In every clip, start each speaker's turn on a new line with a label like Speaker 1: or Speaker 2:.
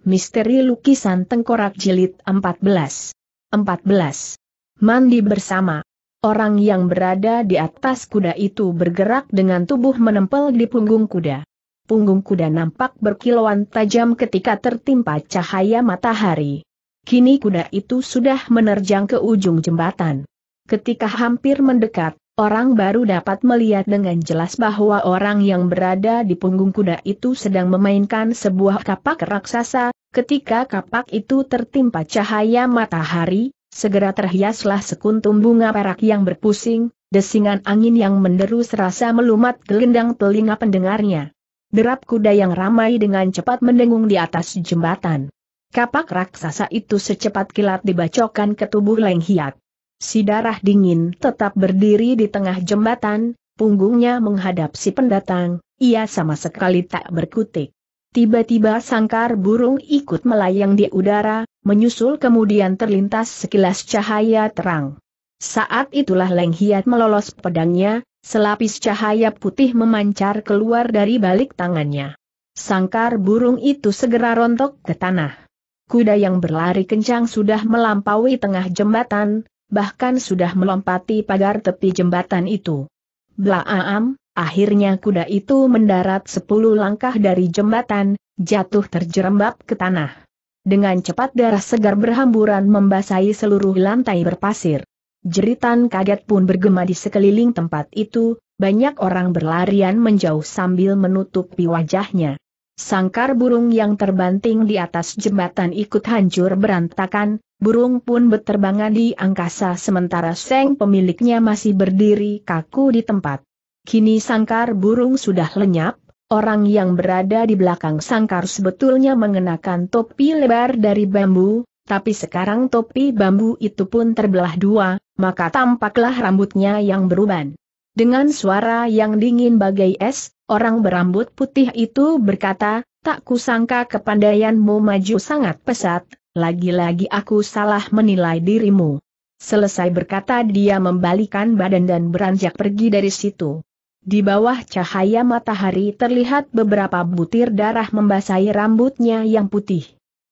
Speaker 1: Misteri Lukisan Tengkorak Jilid 14 14. Mandi bersama. Orang yang berada di atas kuda itu bergerak dengan tubuh menempel di punggung kuda. Punggung kuda nampak berkilauan tajam ketika tertimpa cahaya matahari. Kini kuda itu sudah menerjang ke ujung jembatan. Ketika hampir mendekat, orang baru dapat melihat dengan jelas bahwa orang yang berada di punggung kuda itu sedang memainkan sebuah kapak raksasa, ketika kapak itu tertimpa cahaya matahari, segera terhiaslah sekuntum bunga perak yang berpusing, desingan angin yang menderu serasa melumat gelendang telinga pendengarnya. Derap kuda yang ramai dengan cepat mendengung di atas jembatan. Kapak raksasa itu secepat kilat dibacokan ke tubuh Leng Hiat. Si darah dingin tetap berdiri di tengah jembatan, punggungnya menghadap si pendatang, ia sama sekali tak berkutik. Tiba-tiba sangkar burung ikut melayang di udara, menyusul kemudian terlintas sekilas cahaya terang. Saat itulah Leng Hiat melolos pedangnya, selapis cahaya putih memancar keluar dari balik tangannya. Sangkar burung itu segera rontok ke tanah. Kuda yang berlari kencang sudah melampaui tengah jembatan, bahkan sudah melompati pagar tepi jembatan itu. Blaam, akhirnya kuda itu mendarat sepuluh langkah dari jembatan, jatuh terjerembab ke tanah. Dengan cepat darah segar berhamburan membasahi seluruh lantai berpasir. Jeritan kaget pun bergema di sekeliling tempat itu, banyak orang berlarian menjauh sambil menutupi wajahnya. Sangkar burung yang terbanting di atas jembatan ikut hancur berantakan, burung pun beterbangan di angkasa sementara seng pemiliknya masih berdiri kaku di tempat. Kini sangkar burung sudah lenyap, orang yang berada di belakang sangkar sebetulnya mengenakan topi lebar dari bambu, tapi sekarang topi bambu itu pun terbelah dua, maka tampaklah rambutnya yang beruban. Dengan suara yang dingin bagai es, orang berambut putih itu berkata, tak kusangka kepandaianmu maju sangat pesat, lagi-lagi aku salah menilai dirimu. Selesai berkata dia membalikan badan dan beranjak pergi dari situ. Di bawah cahaya matahari terlihat beberapa butir darah membasahi rambutnya yang putih.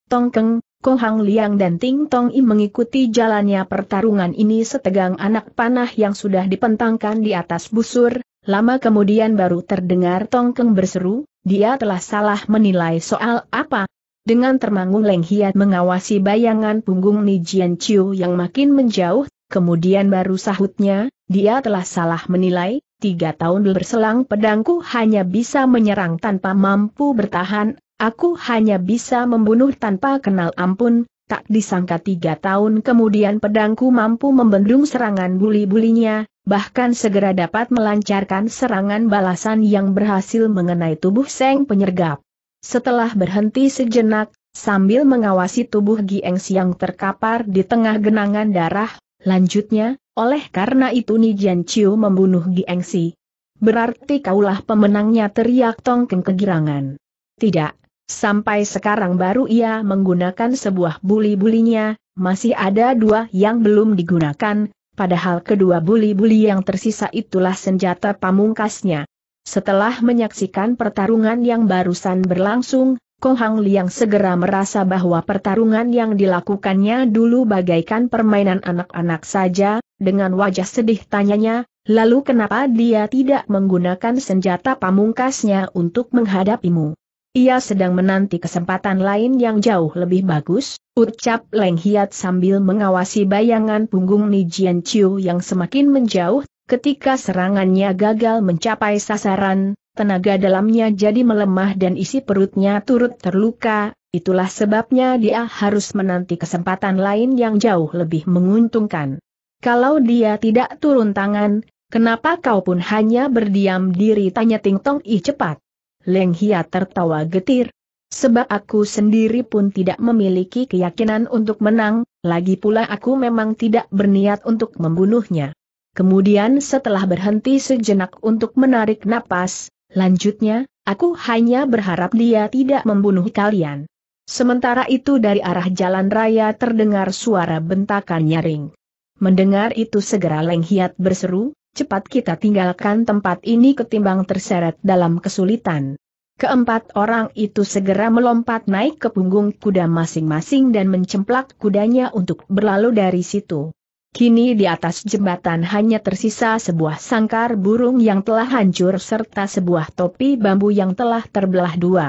Speaker 1: Tongkeng, Ko Hang Liang dan Ting Tong I mengikuti jalannya pertarungan ini setegang anak panah yang sudah dipentangkan di atas busur, lama kemudian baru terdengar Tong Keng berseru, dia telah salah menilai soal apa. Dengan termangung Leng Hiat mengawasi bayangan punggung Nijian Chiu yang makin menjauh, kemudian baru sahutnya, dia telah salah menilai, tiga tahun berselang pedangku hanya bisa menyerang tanpa mampu bertahan, Aku hanya bisa membunuh tanpa kenal ampun, tak disangka tiga tahun kemudian pedangku mampu membendung serangan buli-bulinya, bahkan segera dapat melancarkan serangan balasan yang berhasil mengenai tubuh Seng penyergap. Setelah berhenti sejenak, sambil mengawasi tubuh Gieng yang terkapar di tengah genangan darah, lanjutnya, oleh karena itu Nijian Chiu membunuh Gieng Si. Berarti kaulah pemenangnya teriak tongkeng kegirangan. Tidak, Sampai sekarang baru ia menggunakan sebuah buli-bulinya, masih ada dua yang belum digunakan, padahal kedua buli-buli yang tersisa itulah senjata pamungkasnya. Setelah menyaksikan pertarungan yang barusan berlangsung, Kohang Hang Liang segera merasa bahwa pertarungan yang dilakukannya dulu bagaikan permainan anak-anak saja, dengan wajah sedih tanyanya, lalu kenapa dia tidak menggunakan senjata pamungkasnya untuk menghadapimu? Ia sedang menanti kesempatan lain yang jauh lebih bagus, ucap Leng Hiat sambil mengawasi bayangan punggung Nijian Chiu yang semakin menjauh, ketika serangannya gagal mencapai sasaran, tenaga dalamnya jadi melemah dan isi perutnya turut terluka, itulah sebabnya dia harus menanti kesempatan lain yang jauh lebih menguntungkan. Kalau dia tidak turun tangan, kenapa kau pun hanya berdiam diri tanya Ting Tong I cepat. Leng Hia tertawa getir. Sebab aku sendiri pun tidak memiliki keyakinan untuk menang, lagi pula aku memang tidak berniat untuk membunuhnya. Kemudian setelah berhenti sejenak untuk menarik napas, lanjutnya, aku hanya berharap dia tidak membunuh kalian. Sementara itu dari arah jalan raya terdengar suara bentakan nyaring. Mendengar itu segera Leng Hiat berseru, cepat kita tinggalkan tempat ini ketimbang terseret dalam kesulitan. Keempat orang itu segera melompat naik ke punggung kuda masing-masing dan mencemplak kudanya untuk berlalu dari situ. Kini di atas jembatan hanya tersisa sebuah sangkar burung yang telah hancur serta sebuah topi bambu yang telah terbelah dua.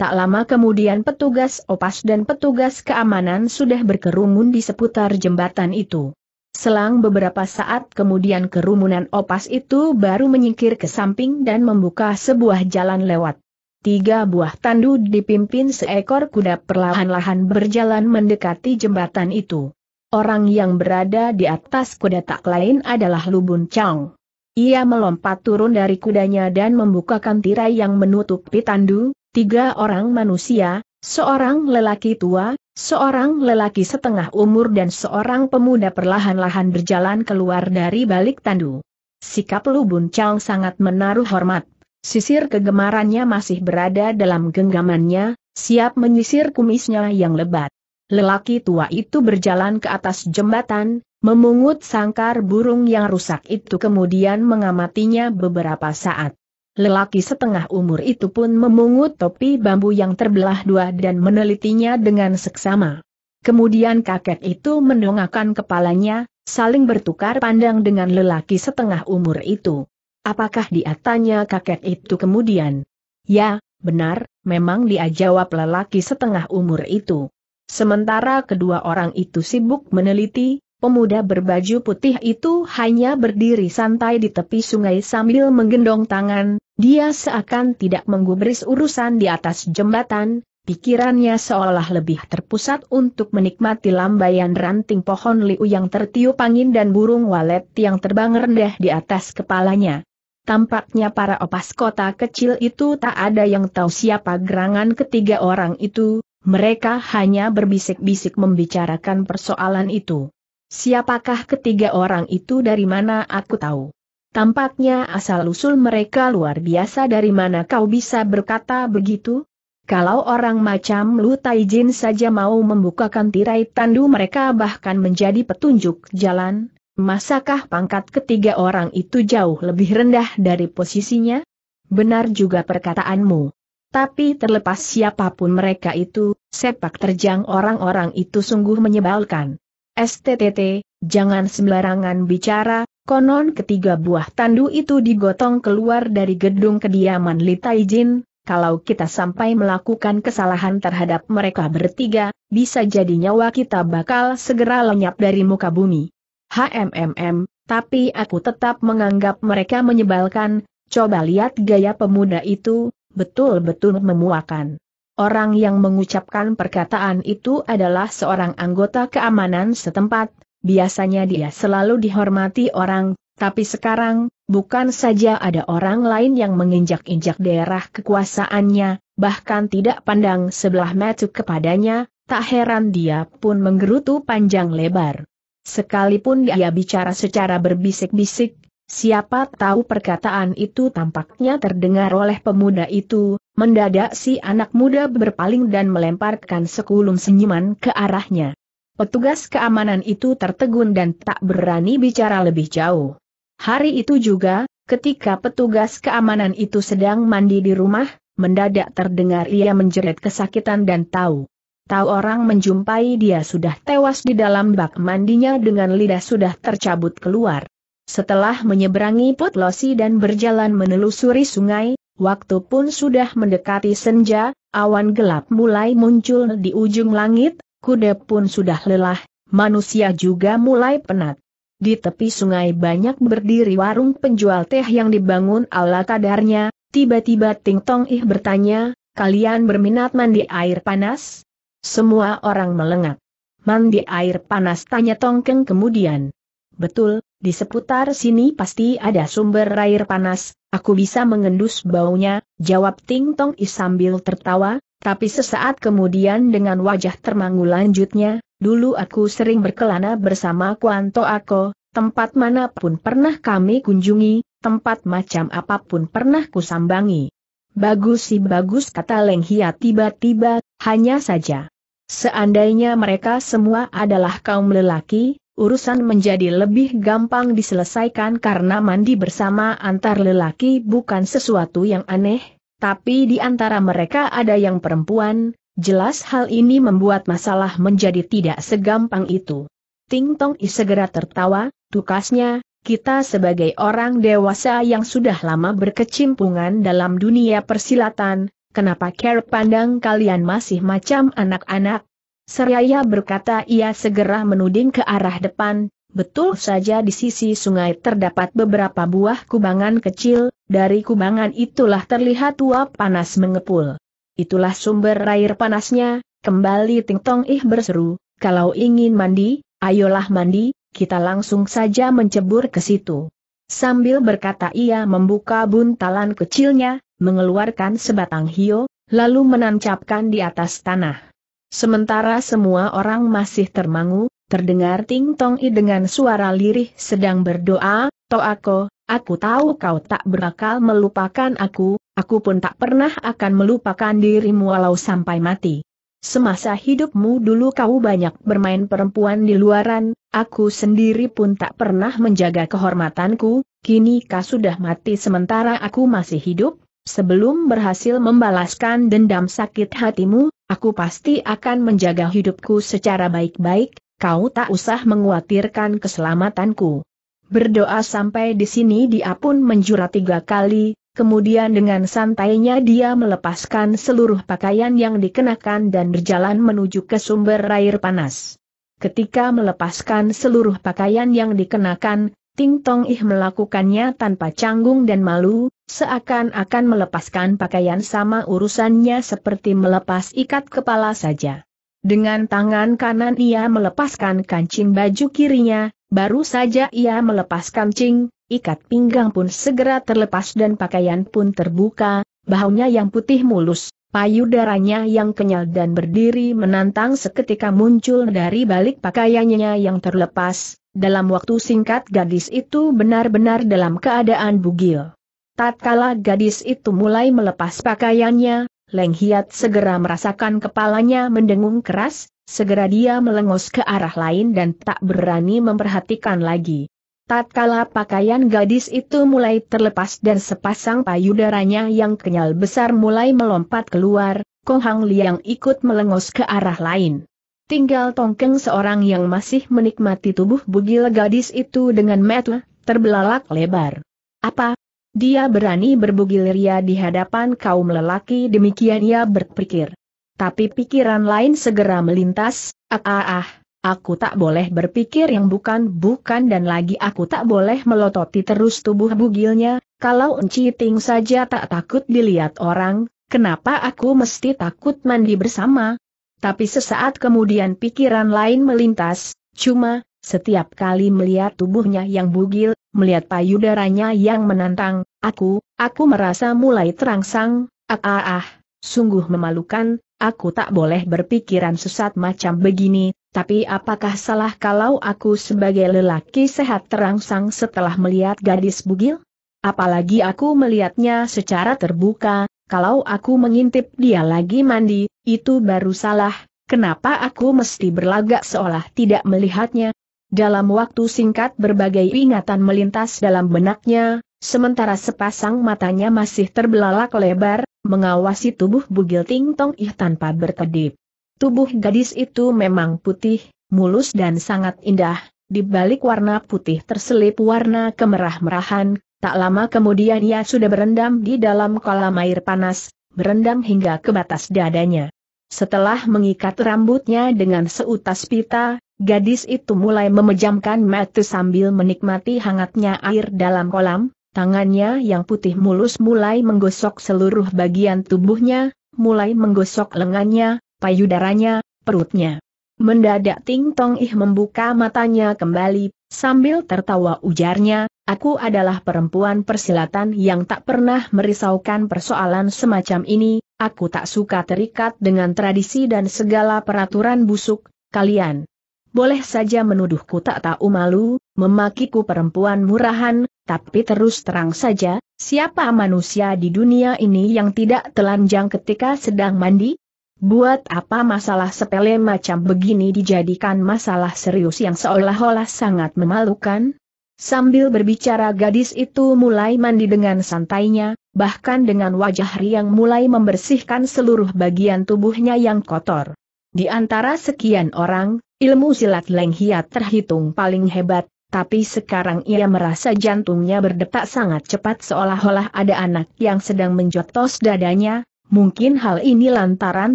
Speaker 1: Tak lama kemudian petugas opas dan petugas keamanan sudah berkerumun di seputar jembatan itu. Selang beberapa saat kemudian kerumunan opas itu baru menyingkir ke samping dan membuka sebuah jalan lewat. Tiga buah tandu dipimpin seekor kuda perlahan-lahan berjalan mendekati jembatan itu. Orang yang berada di atas kuda tak lain adalah Lubun Chang. Ia melompat turun dari kudanya dan membukakan tirai yang menutupi tandu, tiga orang manusia, seorang lelaki tua, Seorang lelaki setengah umur dan seorang pemuda perlahan-lahan berjalan keluar dari balik tandu. Sikap Lu Bun Chang sangat menaruh hormat. Sisir kegemarannya masih berada dalam genggamannya, siap menyisir kumisnya yang lebat. Lelaki tua itu berjalan ke atas jembatan, memungut sangkar burung yang rusak itu kemudian mengamatinya beberapa saat. Lelaki setengah umur itu pun memungut topi bambu yang terbelah dua dan menelitinya dengan seksama. Kemudian kakek itu mendongakkan kepalanya, saling bertukar pandang dengan lelaki setengah umur itu. Apakah dia tanya kakek itu kemudian? Ya, benar, memang dia jawab lelaki setengah umur itu. Sementara kedua orang itu sibuk meneliti, Pemuda berbaju putih itu hanya berdiri santai di tepi sungai sambil menggendong tangan, dia seakan tidak menggubris urusan di atas jembatan, pikirannya seolah lebih terpusat untuk menikmati lambaian ranting pohon liu yang tertiup angin dan burung walet yang terbang rendah di atas kepalanya. Tampaknya para opas kota kecil itu tak ada yang tahu siapa gerangan ketiga orang itu, mereka hanya berbisik-bisik membicarakan persoalan itu. Siapakah ketiga orang itu dari mana aku tahu? Tampaknya asal-usul mereka luar biasa dari mana kau bisa berkata begitu? Kalau orang macam Lu Taijin saja mau membukakan tirai tandu mereka bahkan menjadi petunjuk jalan, masakah pangkat ketiga orang itu jauh lebih rendah dari posisinya? Benar juga perkataanmu. Tapi terlepas siapapun mereka itu, sepak terjang orang-orang itu sungguh menyebalkan. STTT, jangan sembarangan bicara, Konon ketiga buah tandu itu digotong keluar dari gedung kediaman Li Taijin, kalau kita sampai melakukan kesalahan terhadap mereka bertiga, bisa jadi nyawa kita bakal segera lenyap dari muka bumi. HMMM, tapi aku tetap menganggap mereka menyebalkan, coba lihat gaya pemuda itu, betul-betul memuakan. Orang yang mengucapkan perkataan itu adalah seorang anggota keamanan setempat, biasanya dia selalu dihormati orang, tapi sekarang, bukan saja ada orang lain yang menginjak-injak daerah kekuasaannya, bahkan tidak pandang sebelah mata kepadanya, tak heran dia pun menggerutu panjang lebar. Sekalipun dia bicara secara berbisik-bisik, siapa tahu perkataan itu tampaknya terdengar oleh pemuda itu, mendadak si anak muda berpaling dan melemparkan sekulum senyuman ke arahnya. Petugas keamanan itu tertegun dan tak berani bicara lebih jauh. Hari itu juga, ketika petugas keamanan itu sedang mandi di rumah, mendadak terdengar ia menjerit kesakitan dan tahu. Tahu orang menjumpai dia sudah tewas di dalam bak mandinya dengan lidah sudah tercabut keluar. Setelah menyeberangi Potlosi dan berjalan menelusuri sungai, waktu pun sudah mendekati senja, awan gelap mulai muncul di ujung langit, Kuda pun sudah lelah, manusia juga mulai penat. Di tepi sungai banyak berdiri warung penjual teh yang dibangun ala kadarnya, tiba-tiba Ting Tong Ih bertanya, kalian berminat mandi air panas? Semua orang melengak. Mandi air panas tanya Tongkeng kemudian. Betul, di seputar sini pasti ada sumber air panas, aku bisa mengendus baunya, jawab Ting Tong Ih sambil tertawa, tapi sesaat kemudian dengan wajah termangu lanjutnya, dulu aku sering berkelana bersama Kuanto Ako, tempat manapun pernah kami kunjungi, tempat macam apapun pernah kusambangi. Bagus sih bagus kata Leng Hia tiba-tiba, hanya saja. Seandainya mereka semua adalah kaum lelaki, urusan menjadi lebih gampang diselesaikan karena mandi bersama antar lelaki bukan sesuatu yang aneh, tapi di antara mereka ada yang perempuan, jelas hal ini membuat masalah menjadi tidak segampang itu. Ting Tong I segera tertawa, tukasnya, kita sebagai orang dewasa yang sudah lama berkecimpungan dalam dunia persilatan, kenapa care pandang kalian masih macam anak-anak? Seraya berkata ia segera menuding ke arah depan, Betul saja di sisi sungai terdapat beberapa buah kubangan kecil, dari kubangan itulah terlihat uap panas mengepul. Itulah sumber air panasnya, kembali Ting Tong Ih berseru, kalau ingin mandi, ayolah mandi, kita langsung saja mencebur ke situ. Sambil berkata ia membuka buntalan kecilnya, mengeluarkan sebatang hio, lalu menancapkan di atas tanah. Sementara semua orang masih termangu, Terdengar Ting Tong I dengan suara lirih sedang berdoa, Toako, aku tahu kau tak berakal melupakan aku, aku pun tak pernah akan melupakan dirimu walau sampai mati. Semasa hidupmu dulu kau banyak bermain perempuan di luaran, aku sendiri pun tak pernah menjaga kehormatanku, kini kau sudah mati sementara aku masih hidup, sebelum berhasil membalaskan dendam sakit hatimu, aku pasti akan menjaga hidupku secara baik-baik, Kau tak usah menguatirkan keselamatanku. Berdoa sampai di sini dia pun menjura tiga kali, kemudian dengan santainya dia melepaskan seluruh pakaian yang dikenakan dan berjalan menuju ke sumber air panas. Ketika melepaskan seluruh pakaian yang dikenakan, Ting Tong Ih melakukannya tanpa canggung dan malu, seakan-akan melepaskan pakaian sama urusannya seperti melepas ikat kepala saja. Dengan tangan kanan ia melepaskan kancing baju kirinya, baru saja ia melepas kancing, ikat pinggang pun segera terlepas dan pakaian pun terbuka, bahunya yang putih mulus, payudaranya yang kenyal dan berdiri menantang seketika muncul dari balik pakaiannya yang terlepas, dalam waktu singkat gadis itu benar-benar dalam keadaan bugil. Tatkala gadis itu mulai melepas pakaiannya, Leng Hiat segera merasakan kepalanya mendengung keras, segera dia melengos ke arah lain dan tak berani memperhatikan lagi. Tatkala pakaian gadis itu mulai terlepas dan sepasang payudaranya yang kenyal besar mulai melompat keluar, Kong Hang Liang ikut melengos ke arah lain. Tinggal Tongkeng seorang yang masih menikmati tubuh bugil gadis itu dengan metu, terbelalak lebar. Apa, dia berani berbugil ria di hadapan kaum lelaki demikian ia berpikir. Tapi pikiran lain segera melintas, ah ah ah, aku tak boleh berpikir yang bukan-bukan dan lagi aku tak boleh melototi terus tubuh bugilnya, kalau enciting saja tak takut dilihat orang, kenapa aku mesti takut mandi bersama? Tapi sesaat kemudian pikiran lain melintas, cuma, setiap kali melihat tubuhnya yang bugil, Melihat payudaranya yang menantang, aku, aku merasa mulai terangsang, ah ah ah, sungguh memalukan, aku tak boleh berpikiran sesat macam begini, tapi apakah salah kalau aku sebagai lelaki sehat terangsang setelah melihat gadis bugil? Apalagi aku melihatnya secara terbuka, kalau aku mengintip dia lagi mandi, itu baru salah, kenapa aku mesti berlagak seolah tidak melihatnya, dalam waktu singkat berbagai ingatan melintas dalam benaknya, sementara sepasang matanya masih terbelalak lebar, mengawasi tubuh bugil Ting Tong Ih tanpa berkedip. Tubuh gadis itu memang putih, mulus dan sangat indah, di balik warna putih terselip warna kemerah-merahan, tak lama kemudian ia sudah berendam di dalam kolam air panas, berendam hingga ke batas dadanya. Setelah mengikat rambutnya dengan seutas pita, Gadis itu mulai memejamkan mata sambil menikmati hangatnya air dalam kolam, tangannya yang putih mulus mulai menggosok seluruh bagian tubuhnya, mulai menggosok lengannya, payudaranya, perutnya. Mendadak Ting Tong Ih membuka matanya kembali, sambil tertawa ujarnya, aku adalah perempuan persilatan yang tak pernah merisaukan persoalan semacam ini, aku tak suka terikat dengan tradisi dan segala peraturan busuk, kalian boleh saja menuduhku tak tahu malu, memakiku perempuan murahan, tapi terus terang saja, siapa manusia di dunia ini yang tidak telanjang ketika sedang mandi? Buat apa masalah sepele macam begini dijadikan masalah serius yang seolah-olah sangat memalukan? Sambil berbicara gadis itu mulai mandi dengan santainya, bahkan dengan wajah riang mulai membersihkan seluruh bagian tubuhnya yang kotor. Di antara sekian orang, ilmu silat Leng Hiat terhitung paling hebat, tapi sekarang ia merasa jantungnya berdetak sangat cepat seolah-olah ada anak yang sedang menjotos dadanya, mungkin hal ini lantaran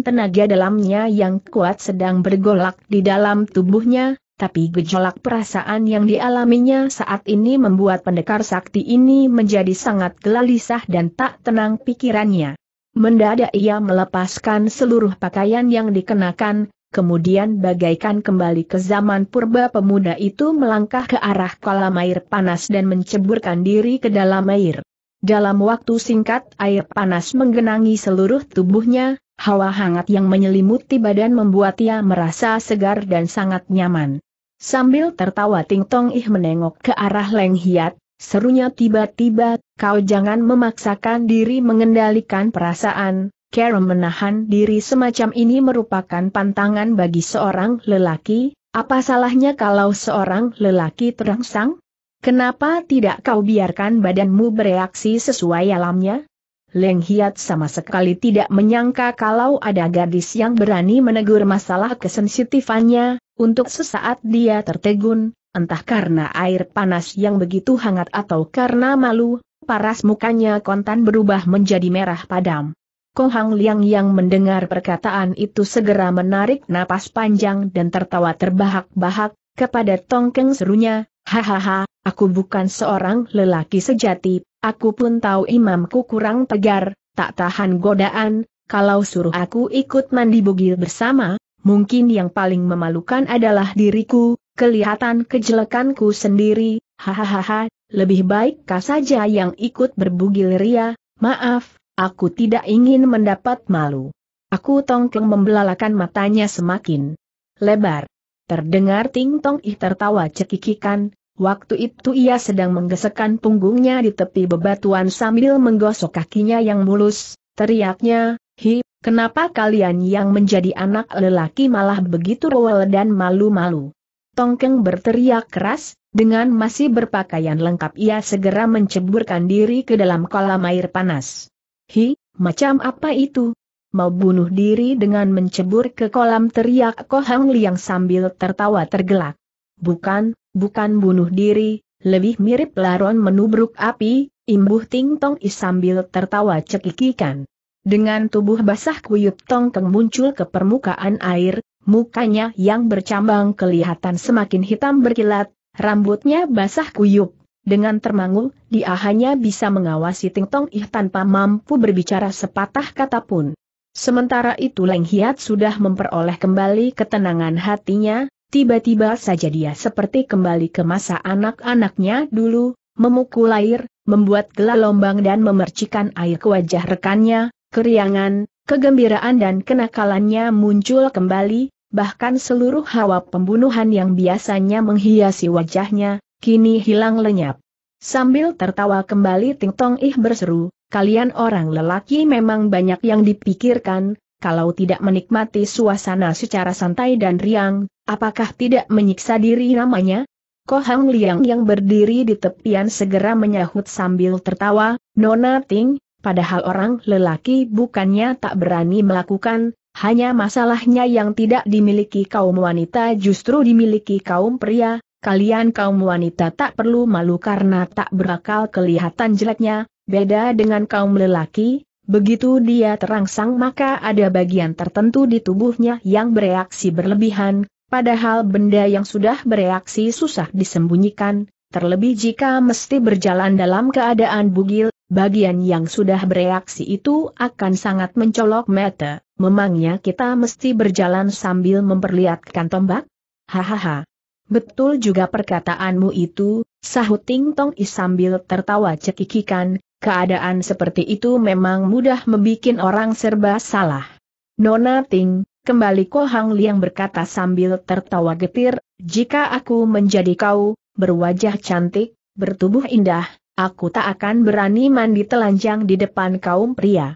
Speaker 1: tenaga dalamnya yang kuat sedang bergolak di dalam tubuhnya, tapi gejolak perasaan yang dialaminya saat ini membuat pendekar sakti ini menjadi sangat gelisah dan tak tenang pikirannya. Mendadak ia melepaskan seluruh pakaian yang dikenakan, kemudian bagaikan kembali ke zaman purba pemuda itu melangkah ke arah kolam air panas dan menceburkan diri ke dalam air. Dalam waktu singkat air panas menggenangi seluruh tubuhnya, hawa hangat yang menyelimuti badan membuat ia merasa segar dan sangat nyaman. Sambil tertawa Ting Tong Ih menengok ke arah Leng Hiat, Serunya tiba-tiba, kau jangan memaksakan diri mengendalikan perasaan, Karen menahan diri semacam ini merupakan pantangan bagi seorang lelaki, apa salahnya kalau seorang lelaki terangsang? Kenapa tidak kau biarkan badanmu bereaksi sesuai alamnya? Leng Hiat sama sekali tidak menyangka kalau ada gadis yang berani menegur masalah kesensitifannya, untuk sesaat dia tertegun, entah karena air panas yang begitu hangat atau karena malu, paras mukanya kontan berubah menjadi merah padam. Kohang Liang yang mendengar perkataan itu segera menarik napas panjang dan tertawa terbahak-bahak, kepada Tongkeng serunya, hahaha, aku bukan seorang lelaki sejati, aku pun tahu imamku kurang tegar, tak tahan godaan, kalau suruh aku ikut mandi bugil bersama, mungkin yang paling memalukan adalah diriku, kelihatan kejelekanku sendiri, hahaha, lebih baik kah saja yang ikut berbugil ria, maaf, aku tidak ingin mendapat malu. Aku tongkeng membelalakan matanya semakin lebar. Terdengar Ting Tong Ih tertawa cekikikan, waktu itu ia sedang menggesekkan punggungnya di tepi bebatuan sambil menggosok kakinya yang mulus, teriaknya, Hi, kenapa kalian yang menjadi anak lelaki malah begitu rewel dan malu-malu? Tongkeng berteriak keras, dengan masih berpakaian lengkap ia segera menceburkan diri ke dalam kolam air panas. Hi, macam apa itu? Mau bunuh diri dengan mencebur ke kolam teriak Kohang Liang sambil tertawa tergelak. Bukan, bukan bunuh diri, lebih mirip laron menubruk api, imbuh Ting Tong Is sambil tertawa cekikikan. Dengan tubuh basah kuyup Tongkeng muncul ke permukaan air, Mukanya yang bercambang kelihatan semakin hitam berkilat, rambutnya basah kuyup. Dengan termangu, dia hanya bisa mengawasi Ting Tong Ih tanpa mampu berbicara sepatah kata pun. Sementara itu Leng Hiat sudah memperoleh kembali ketenangan hatinya, tiba-tiba saja dia seperti kembali ke masa anak-anaknya dulu, memukul air, membuat gelombang dan memercikan air ke wajah rekannya, keriangan, kegembiraan dan kenakalannya muncul kembali, bahkan seluruh hawa pembunuhan yang biasanya menghiasi wajahnya, kini hilang lenyap. Sambil tertawa kembali Ting Tong Ih berseru, kalian orang lelaki memang banyak yang dipikirkan, kalau tidak menikmati suasana secara santai dan riang, apakah tidak menyiksa diri namanya? Ko Hang Liang yang berdiri di tepian segera menyahut sambil tertawa, Nona Ting, padahal orang lelaki bukannya tak berani melakukan, hanya masalahnya yang tidak dimiliki kaum wanita justru dimiliki kaum pria, kalian kaum wanita tak perlu malu karena tak berakal kelihatan jeleknya, beda dengan kaum lelaki, begitu dia terangsang maka ada bagian tertentu di tubuhnya yang bereaksi berlebihan, padahal benda yang sudah bereaksi susah disembunyikan, Terlebih jika mesti berjalan dalam keadaan bugil, bagian yang sudah bereaksi itu akan sangat mencolok mata. Memangnya kita mesti berjalan sambil memperlihatkan tombak? Hahaha. Betul juga perkataanmu itu, sahut Ting Tong I sambil tertawa cekikikan, keadaan seperti itu memang mudah membuat orang serba salah. Nona Ting, kembali Ko Hang Liang berkata sambil tertawa getir, jika aku menjadi kau, berwajah cantik, bertubuh indah, aku tak akan berani mandi telanjang di depan kaum pria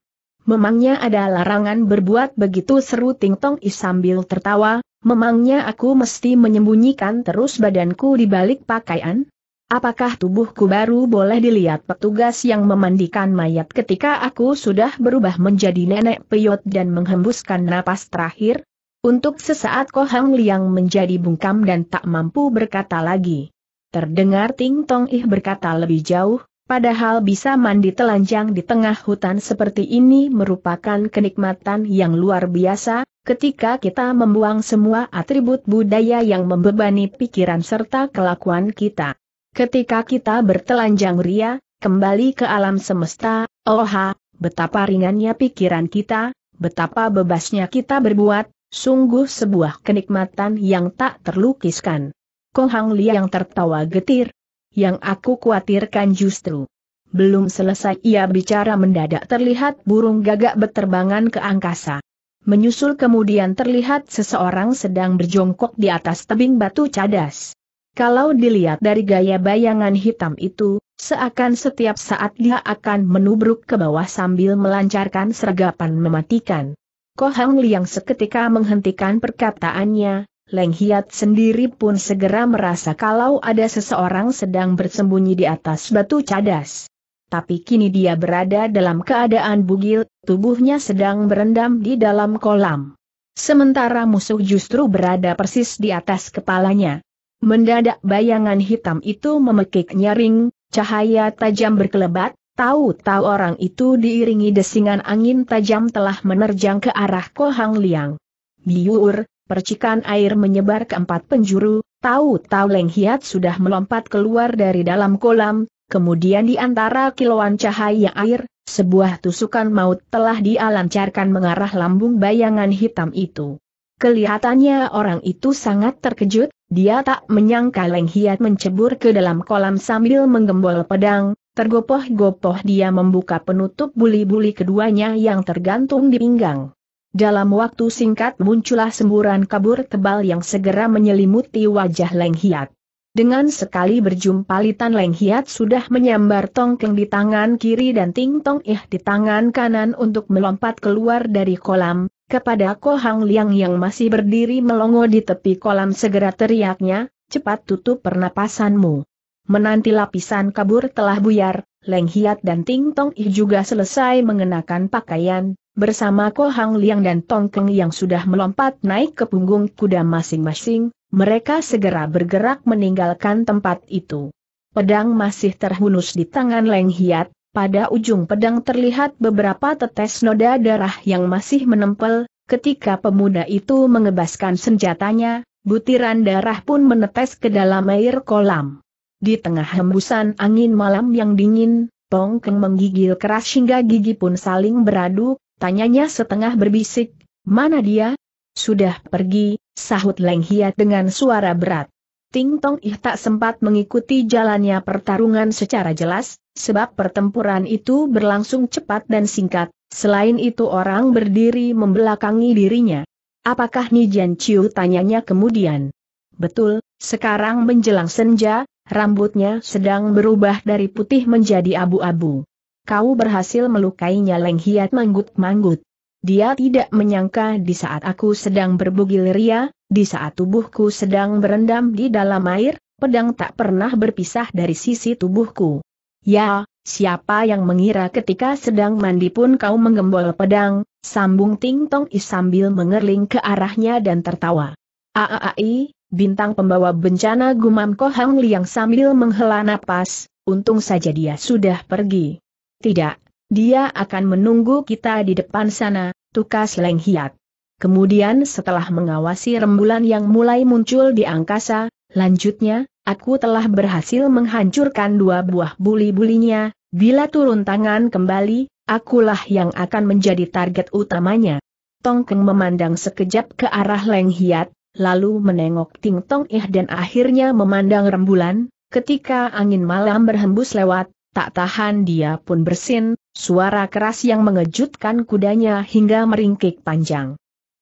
Speaker 1: memangnya ada larangan berbuat begitu seru Ting Tong I sambil tertawa, memangnya aku mesti menyembunyikan terus badanku di balik pakaian? Apakah tubuhku baru boleh dilihat petugas yang memandikan mayat ketika aku sudah berubah menjadi nenek peyot dan menghembuskan napas terakhir? Untuk sesaat Kohang Liang menjadi bungkam dan tak mampu berkata lagi. Terdengar Ting Tong Ih berkata lebih jauh, Padahal bisa mandi telanjang di tengah hutan seperti ini merupakan kenikmatan yang luar biasa, ketika kita membuang semua atribut budaya yang membebani pikiran serta kelakuan kita. Ketika kita bertelanjang ria, kembali ke alam semesta, oha, betapa ringannya pikiran kita, betapa bebasnya kita berbuat, sungguh sebuah kenikmatan yang tak terlukiskan. Kohang Liang tertawa getir, yang aku khawatirkan justru. Belum selesai ia bicara mendadak terlihat burung gagak beterbangan ke angkasa. Menyusul kemudian terlihat seseorang sedang berjongkok di atas tebing batu cadas. Kalau dilihat dari gaya bayangan hitam itu, seakan setiap saat dia akan menubruk ke bawah sambil melancarkan sergapan mematikan. Kohang Liang seketika menghentikan perkataannya, Leng Hiat sendiri pun segera merasa kalau ada seseorang sedang bersembunyi di atas batu cadas. Tapi kini dia berada dalam keadaan bugil, tubuhnya sedang berendam di dalam kolam. Sementara musuh justru berada persis di atas kepalanya. Mendadak bayangan hitam itu memekik nyaring, cahaya tajam berkelebat, tahu-tahu orang itu diiringi desingan angin tajam telah menerjang ke arah Kohang Liang. Biur, percikan air menyebar ke empat penjuru, tahu-tahu Leng Hiat sudah melompat keluar dari dalam kolam, kemudian di antara kilauan cahaya air, sebuah tusukan maut telah dialancarkan mengarah lambung bayangan hitam itu. Kelihatannya orang itu sangat terkejut, dia tak menyangka Leng Hiat mencebur ke dalam kolam sambil menggembol pedang, tergopoh-gopoh dia membuka penutup buli-buli keduanya yang tergantung di pinggang. Dalam waktu singkat muncullah semburan kabur tebal yang segera menyelimuti wajah Leng Hiat. Dengan sekali berjumpa litan Leng Hiat sudah menyambar tongkeng di tangan kiri dan ting tong ih di tangan kanan untuk melompat keluar dari kolam, kepada Ko Hang Liang yang masih berdiri melongo di tepi kolam segera teriaknya, cepat tutup pernapasanmu. Menanti lapisan kabur telah buyar, Leng Hiat dan Ting Tong Ih juga selesai mengenakan pakaian, bersama Ko Hang Liang dan Tong Keng yang sudah melompat naik ke punggung kuda masing-masing, mereka segera bergerak meninggalkan tempat itu. Pedang masih terhunus di tangan Leng Hiat, pada ujung pedang terlihat beberapa tetes noda darah yang masih menempel, ketika pemuda itu mengebaskan senjatanya, butiran darah pun menetes ke dalam air kolam. Di tengah hembusan angin malam yang dingin, Tong Keng menggigil keras hingga gigi pun saling beradu, Tanyanya setengah berbisik, mana dia? Sudah pergi, sahut Leng Hiat dengan suara berat. Ting Tong Ih tak sempat mengikuti jalannya pertarungan secara jelas, sebab pertempuran itu berlangsung cepat dan singkat, selain itu orang berdiri membelakangi dirinya. Apakah Nijian Chiu tanyanya kemudian? Betul, sekarang menjelang senja, rambutnya sedang berubah dari putih menjadi abu-abu kau berhasil melukainya Leng Hiat manggut-manggut. Dia tidak menyangka di saat aku sedang berbugil ria, di saat tubuhku sedang berendam di dalam air, pedang tak pernah berpisah dari sisi tubuhku. Ya, siapa yang mengira ketika sedang mandi pun kau menggembol pedang, sambung Ting Tong Is sambil mengerling ke arahnya dan tertawa. Aaai, bintang pembawa bencana gumam Kohang Liang sambil menghela napas, untung saja dia sudah pergi. Tidak, dia akan menunggu kita di depan sana, tukas Leng Hiat. Kemudian setelah mengawasi rembulan yang mulai muncul di angkasa, lanjutnya, aku telah berhasil menghancurkan dua buah buli-bulinya, bila turun tangan kembali, akulah yang akan menjadi target utamanya. Tongkeng memandang sekejap ke arah Leng Hiat, lalu menengok Ting Tong Eh dan akhirnya memandang rembulan, ketika angin malam berhembus lewat, Tak tahan dia pun bersin, suara keras yang mengejutkan kudanya hingga meringkik panjang.